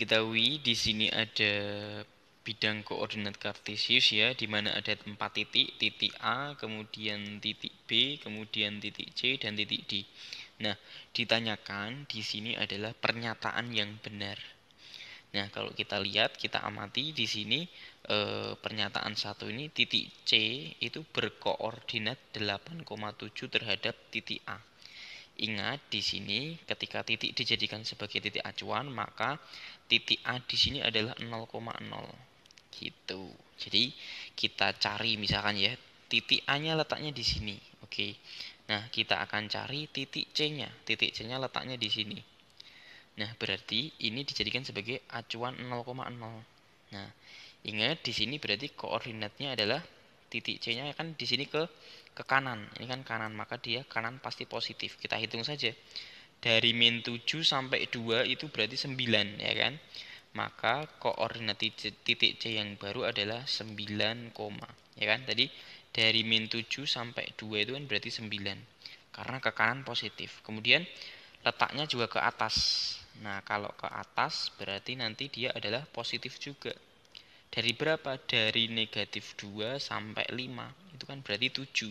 diketahui di sini ada bidang koordinat kartesius ya di mana ada empat titik titik A kemudian titik B kemudian titik C dan titik D nah ditanyakan di sini adalah pernyataan yang benar nah kalau kita lihat kita amati di sini e, pernyataan satu ini titik C itu berkoordinat 8,7 terhadap titik A Ingat di sini ketika titik dijadikan sebagai titik acuan maka titik A di sini adalah 0,0. Gitu. Jadi kita cari misalkan ya titik A-nya letaknya di sini. Oke. Nah, kita akan cari titik C-nya. Titik C-nya letaknya di sini. Nah, berarti ini dijadikan sebagai acuan 0,0. Nah, ingat di sini berarti koordinatnya adalah titik C-nya kan di sini ke ke kanan. Ini kan kanan, maka dia kanan pasti positif. Kita hitung saja. Dari min 7 sampai 2 itu berarti 9, ya kan? Maka koordinat titik C yang baru adalah 9, ya kan? Tadi dari min 7 sampai 2 itu kan berarti 9. Karena ke kanan positif. Kemudian letaknya juga ke atas. Nah, kalau ke atas berarti nanti dia adalah positif juga. Dari berapa? Dari negatif 2 sampai 5. Itu kan berarti 7.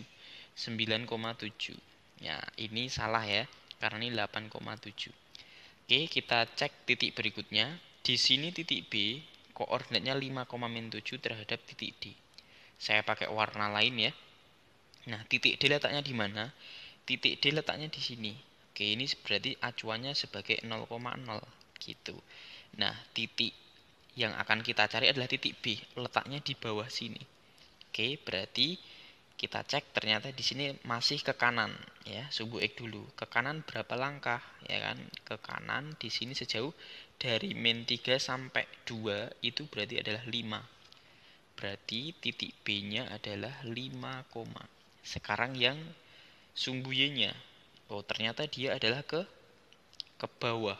9,7. Ya, ini salah ya. Karena ini 8,7. Oke, kita cek titik berikutnya. Di sini titik B, koordinatnya 5,7 terhadap titik D. Saya pakai warna lain ya. Nah, titik D letaknya di mana? Titik D letaknya di sini. Oke, ini berarti acuannya sebagai 0,0 gitu. Nah, titik yang akan kita cari adalah titik B, letaknya di bawah sini. Oke, berarti kita cek ternyata di sini masih ke kanan ya, sumbu X dulu. Ke kanan berapa langkah ya kan? Ke kanan di sini sejauh dari min 3 sampai 2 itu berarti adalah 5. Berarti titik B-nya adalah 5, sekarang yang sumbu Y-nya. Oh, ternyata dia adalah ke ke bawah.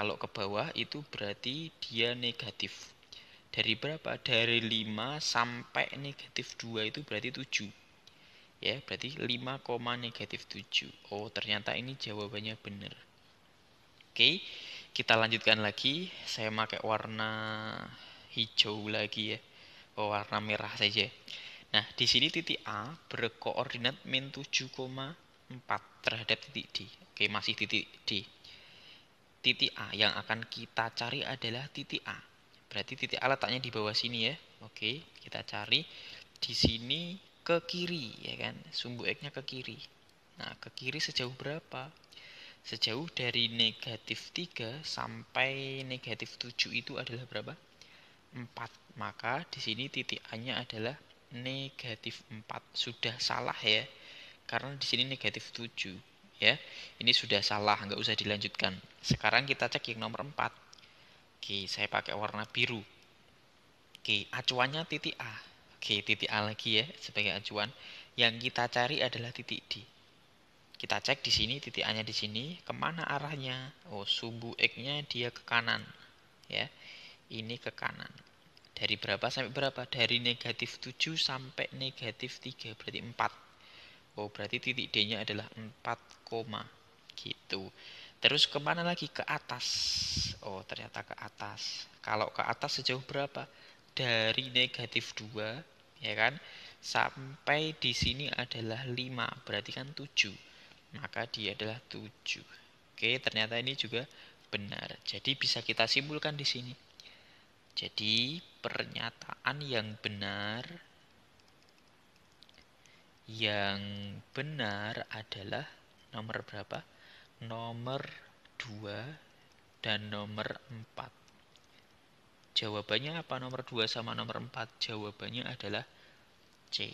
Kalau ke bawah itu berarti dia negatif. Dari berapa? Dari 5 sampai negatif 2 itu berarti 7. Ya, berarti 5, negatif 7. Oh, ternyata ini jawabannya benar. Oke, kita lanjutkan lagi. Saya pakai warna hijau lagi ya. Oh, warna merah saja. Nah, di sini titik A berkoordinat min 7,4 terhadap titik D. Oke, masih titik D titik A yang akan kita cari adalah titik A. Berarti titik A letaknya di bawah sini ya. Oke, kita cari di sini ke kiri ya kan. Sumbu X-nya ke kiri. Nah, ke kiri sejauh berapa? Sejauh dari negatif 3 sampai negatif 7 itu adalah berapa? 4. Maka di sini titik A-nya adalah negatif 4. Sudah salah ya. Karena di sini negatif 7 ya ini sudah salah nggak usah dilanjutkan sekarang kita cek yang nomor 4 oke saya pakai warna biru oke acuannya titik A oke titik A lagi ya sebagai acuan yang kita cari adalah titik D kita cek di sini titik A nya di sini kemana arahnya oh sumbu X nya dia ke kanan ya ini ke kanan dari berapa sampai berapa dari negatif 7 sampai negatif 3 berarti 4 Oh, berarti titik D-nya adalah 4 Gitu. Terus kemana lagi? Ke atas. Oh, ternyata ke atas. Kalau ke atas sejauh berapa? Dari negatif 2, ya kan? Sampai di sini adalah 5, berarti kan 7. Maka dia adalah 7. Oke, ternyata ini juga benar. Jadi bisa kita simpulkan di sini. Jadi pernyataan yang benar yang benar adalah nomor berapa? Nomor 2 dan nomor 4. Jawabannya apa nomor 2 sama nomor 4? Jawabannya adalah C.